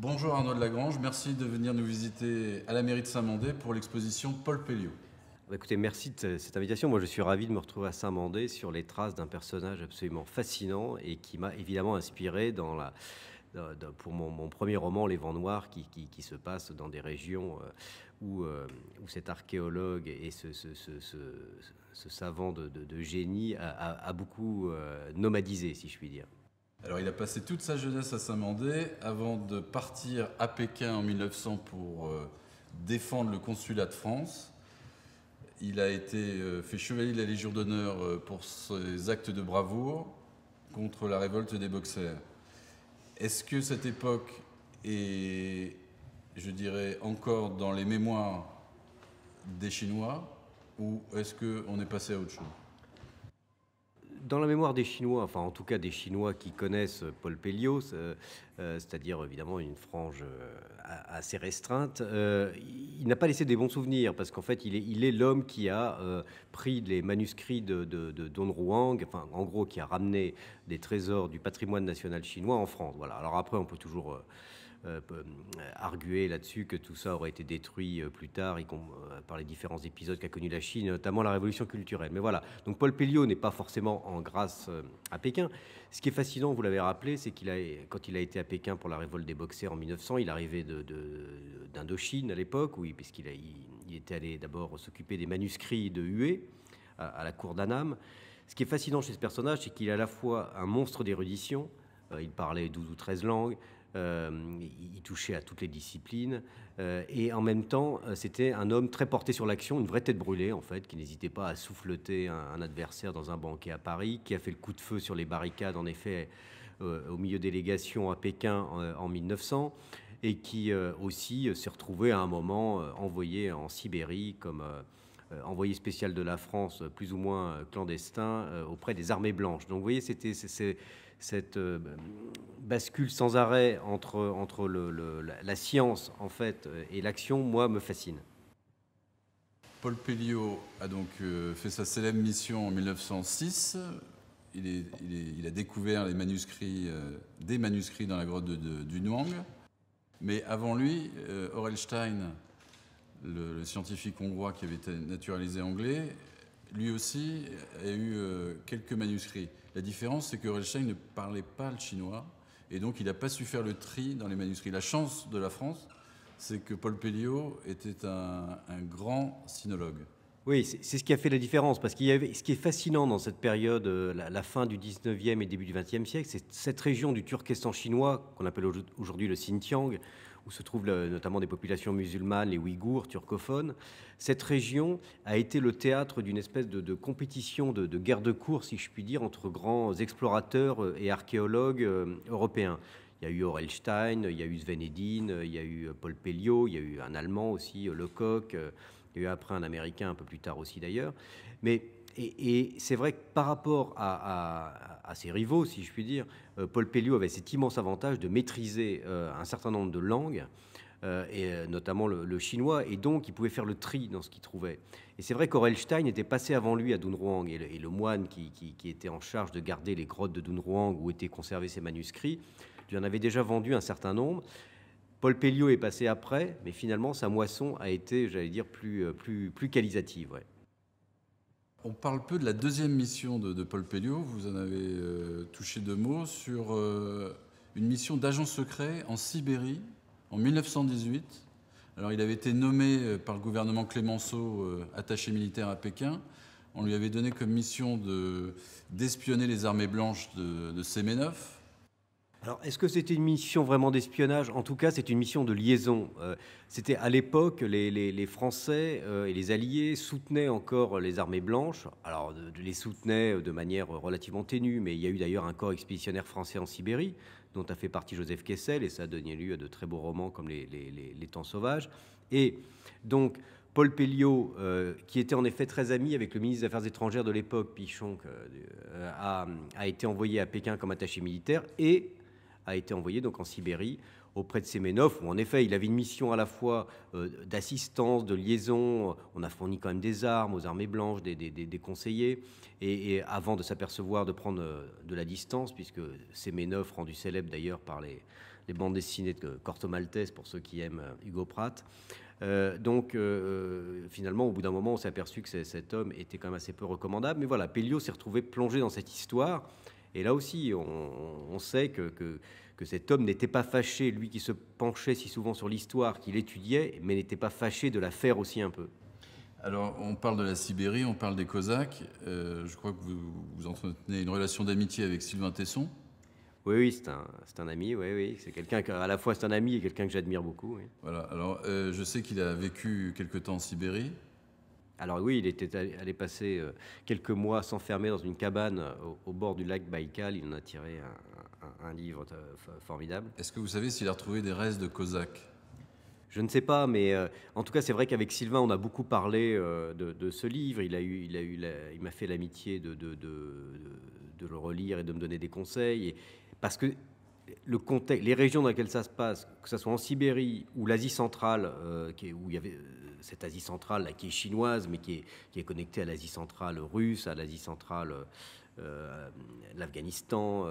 Bonjour Arnaud de Lagrange, merci de venir nous visiter à la mairie de Saint-Mandé pour l'exposition Paul Pelliot. Bah écoutez, merci de cette invitation. Moi, je suis ravi de me retrouver à Saint-Mandé sur les traces d'un personnage absolument fascinant et qui m'a évidemment inspiré dans pour mon, premier roman, Les Vents Noirs, qui, se passe dans des régions euh, euh, où, cet archéologue et ce, savant de, génie a beaucoup euh, nomadisé, si je puis dire. Alors il a passé toute sa jeunesse à Saint-Mandé avant de partir à Pékin en 1900 pour euh, défendre le consulat de France. Il a été euh, fait chevalier de la Légion d'honneur euh, pour ses actes de bravoure contre la révolte des boxers. Est-ce que cette époque est, je dirais, encore dans les mémoires des Chinois ou est-ce qu'on est passé à autre chose dans la mémoire des Chinois, enfin en tout cas des Chinois qui connaissent Paul Pelliot, euh, euh, c'est-à-dire évidemment une frange euh, assez restreinte, il n'a pas laissé des bons souvenirs parce qu'en fait il est l'homme qui a pris les manuscrits de, de, Don Ruang, enfin en gros qui a ramené des trésors du patrimoine national chinois en France. Voilà. Alors après on peut toujours euh, euh, arguer là-dessus que tout ça aurait été détruit euh, plus tard par les différents épisodes qu'a connu la Chine, notamment la révolution culturelle. Mais voilà, donc Paul Pelliot n'est pas forcément en grâce à Pékin. Ce qui est fascinant, vous l'avez rappelé, c'est qu'il a, quand il a été à Pékin pour la révolte des boxers en 1900, il arrivait d'Indochine à l'époque, oui, puisqu'il il, était allé d'abord s'occuper des manuscrits de Hué à, la cour d'Anam. Ce qui est fascinant chez ce personnage, c'est qu'il est à la fois un monstre d'érudition, il parlait 12 ou 13 langues, euh, il touchait à toutes les disciplines. Euh, et en même temps, euh, c'était un homme très porté sur l'action, une vraie tête brûlée, en fait, qui n'hésitait pas à souffleter un, adversaire dans un banquet à Paris, qui a fait le coup de feu sur les barricades, en effet, au milieu des à Pékin en, 1900 et qui aussi s'est retrouvé à un moment envoyé en Sibérie comme envoyé spécial de la France, plus ou moins clandestin, auprès des armées blanches. Donc vous voyez, c'était cette euh, bascule sans arrêt entre, la, science en fait euh, et l'action, moi, me fascine. Paul Pelliot a donc euh, fait sa célèbre mission en 1906. Il, a découvert les manuscrits, des manuscrits dans la grotte du Nuang. Mais avant lui, Orelstein, le, scientifique hongrois qui avait été naturalisé anglais, lui aussi a eu euh, quelques manuscrits. La différence, c'est que Relstein ne parlait pas le chinois, et donc il n'a pas su faire le tri dans les manuscrits. La chance de la France, c'est que Paul Pelliot était un, grand sinologue. Oui, c'est ce qui a fait la différence, parce qu'il y avait, ce qui est fascinant dans cette période, euh, la, la fin du 19e et début du 20e siècle, c'est cette région du Turkestan chinois, qu'on appelle aujourd'hui le Xinjiang, se trouvent notamment des populations musulmanes, les Ouïghours, turcophones. Cette région a été le théâtre d'une espèce de, compétition, de, guerre de cours, si je puis dire, entre grands explorateurs euh, et archéologues euh, européens. Il y a eu Orelstein, il y a eu Sven Hedin, euh, il y a eu Paul Pelliot, il y a eu un Allemand aussi, Lecoq, il y a eu après un Américain un peu plus tard aussi d'ailleurs. Mais et, c'est vrai que par rapport à, à ses rivaux, si je puis dire, euh, Paul Pelliot avait cet immense avantage de maîtriser euh, un certain nombre de langues, euh, et notamment le, chinois, et donc il pouvait faire le tri dans ce qu'il trouvait. Et c'est vrai qu'Orelstein était passé avant lui à Dunhuang, et le, moine qui, était en charge de garder les grottes de Dunhuang où étaient conservés ses manuscrits, lui en avait déjà vendu un certain nombre. Paul Pelliot est passé après, mais finalement sa moisson a été, j'allais dire, plus, plus, plus qualitative. On parle peu de la deuxième mission de, Paul Pelliot. Vous en avez euh, touché deux mots sur euh, une mission d'agent secret en Sibérie en 1918. Alors, il avait été nommé euh, par le gouvernement Clémenceau attaché militaire à Pékin. On lui avait donné comme mission d'espionner les armées blanches de, de alors, est-ce que c'était une mission vraiment d'espionnage En tout cas, c'est une mission de liaison. Euh, c'était à l'époque, les, Français euh, et les Alliés soutenaient encore les armées blanches. Alors, de, les soutenaient euh, de manière relativement ténue, mais il y a eu d'ailleurs un corps expéditionnaire français en Sibérie, dont a fait partie Joseph Kessel, et ça a donné lieu à de très beaux romans comme Les, Temps Sauvages. Et donc, Paul Pelliot, qui était en effet très ami avec le ministre des Affaires étrangères de l'époque, Pichon, a, a été envoyé à Pékin comme attaché militaire, et a été envoyé donc en Sibérie auprès de Semenov, où en effet il avait une mission à la fois euh, d'assistance, de liaison, on a fourni quand même des armes aux armées blanches, des, conseillers, et, avant de s'apercevoir de prendre euh, de la distance, puisque Semenov, rendu célèbre d'ailleurs par les, bandes dessinées de Corto Maltese, pour ceux qui aiment euh, Hugo Pratt, donc, finalement, au bout d'un moment, on s'est aperçu que cet homme était quand même assez peu recommandable. Mais voilà, Pelliot s'est retrouvé plongé dans cette histoire et là aussi, on, sait que, que, cet homme n'était pas fâché, lui qui se penchait si souvent sur l'histoire, qu'il étudiait, mais n'était pas fâché de la faire aussi un peu. Alors, on parle de la Sibérie, on parle des Cosaques. Euh, je crois que vous, entretenez une relation d'amitié avec Sylvain Tesson. Oui, oui, c'est un, un, ami, oui, oui. C'est quelqu'un à la fois c'est un ami et quelqu'un que j'admire beaucoup. Voilà, alors euh, je sais qu'il a vécu quelque temps en Sibérie. Alors oui, il était allé passer euh, quelques mois s'enfermer dans une cabane euh, au, bord du lac Baïkal. Il en a tiré un, livre euh, formidable. Est-ce que vous savez s'il a retrouvé des restes de Cosaques je ne sais pas, mais en tout cas, c'est vrai qu'avec Sylvain, on a beaucoup parlé de, ce livre. Il a eu, il a eu, il m'a fait l'amitié de de, le relire et de me donner des conseils. parce que contexte, les régions dans lesquelles ça se passe, que ce soit en Sibérie ou l'Asie centrale, euh, qui est, où il y avait euh, cette Asie centrale là, qui est chinoise, mais qui est, connectée à l'Asie centrale russe, à l'Asie centrale, euh, l'Afghanistan.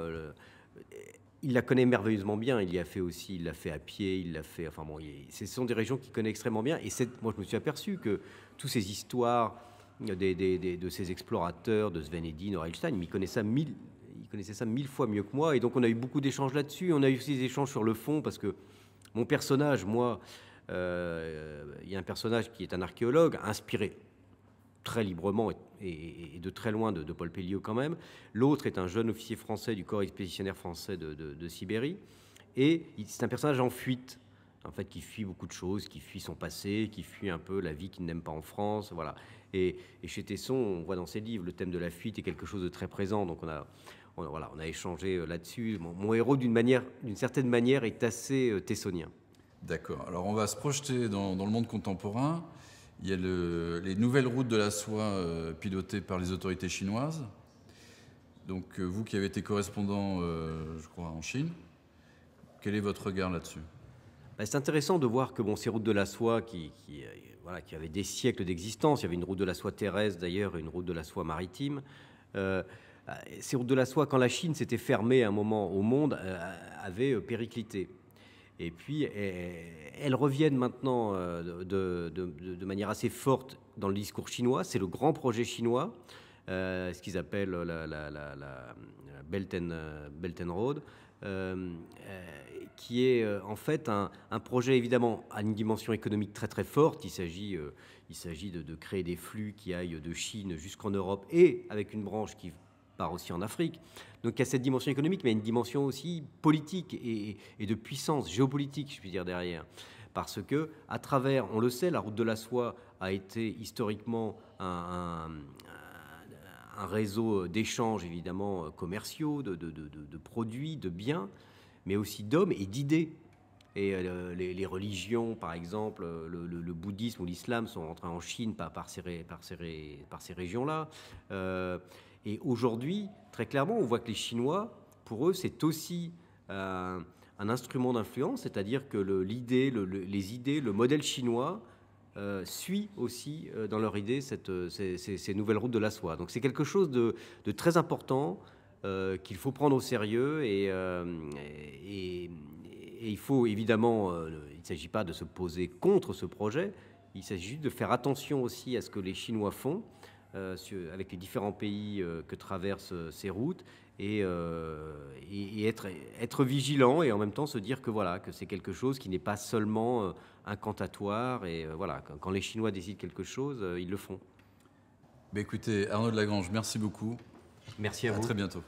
il la connaît merveilleusement bien. Il y a fait aussi, il l'a fait à pied, il l'a fait. Enfin bon, ce sont des régions qu'il connaît extrêmement bien. Et moi, je me suis aperçu que toutes ces histoires de ces explorateurs, de Sven Edin, Orelstein, il ça mille, connaissait ça mille fois mieux que moi. Et donc, on a eu beaucoup d'échanges là-dessus. On a eu aussi des échanges sur le fond, parce que mon personnage, moi, euh, il y a un personnage qui est un archéologue, inspiré très librement et, de très loin de, de Paul Pelliot quand même. L'autre est un jeune officier français du corps expéditionnaire français de, Sibérie. Et c'est un personnage en fuite, en fait, qui fuit beaucoup de choses, qui fuit son passé, qui fuit un peu la vie qu'il n'aime pas en France, voilà. Et, et, chez Tesson, on voit dans ses livres, le thème de la fuite est quelque chose de très présent, donc on a, on, a échangé euh, là-dessus. Mon, héros, d'une certaine manière, est assez euh, tessonien. D'accord. Alors on va se projeter dans, le monde contemporain. Il y a les nouvelles routes de la soie euh, pilotées par les autorités chinoises. Donc vous qui avez été correspondant, je crois, en Chine, quel est votre regard là-dessus bah, C'est intéressant de voir que bon, ces routes de la soie qui, qui qui avaient des siècles d'existence, il y avait une route de la soie terrestre d'ailleurs et une route de la soie maritime, euh, ces routes de la soie, quand la Chine s'était fermée un moment au monde, euh, avait euh, périclité. Et puis, elles reviennent maintenant de, manière assez forte dans le discours chinois. C'est le grand projet chinois, ce qu'ils appellent la, Belt, and, Road, qui est en fait un, projet évidemment à une dimension économique très très forte. Il s'agit, il de, de créer des flux qui aillent de Chine jusqu'en Europe et avec une branche qui part aussi en Afrique. Donc il y a cette dimension économique, mais il y a une dimension aussi politique et, de puissance géopolitique, je puis dire, derrière. Parce que, à travers, on le sait, la route de la soie a été historiquement un, réseau d'échanges évidemment commerciaux, de, produits, de biens, mais aussi d'hommes et d'idées. Et euh, les, religions, par exemple, le, bouddhisme ou l'islam sont rentrés en Chine par, par ces, par ces régions-là. Euh, et aujourd'hui, très clairement, on voit que les Chinois, pour eux, c'est aussi euh, un instrument d'influence, c'est-à-dire que l'idée, les idées, le modèle chinois euh, suit aussi euh, dans leur idée ces, nouvelles routes de la soie. Donc c'est quelque chose de, très important qu'il faut prendre au sérieux et, et il faut évidemment, il ne s'agit pas de se poser contre ce projet, il s'agit de faire attention aussi à ce que les Chinois font. Euh, avec les différents pays euh, que traversent euh, ces routes et, être, être vigilant et en même temps se dire que voilà que c'est quelque chose qui n'est pas seulement incantatoire et voilà quand, les Chinois décident quelque chose, ils le font. Bah, écoutez, Arnaud de Lagrange, merci beaucoup. Merci à, à vous. À très bientôt.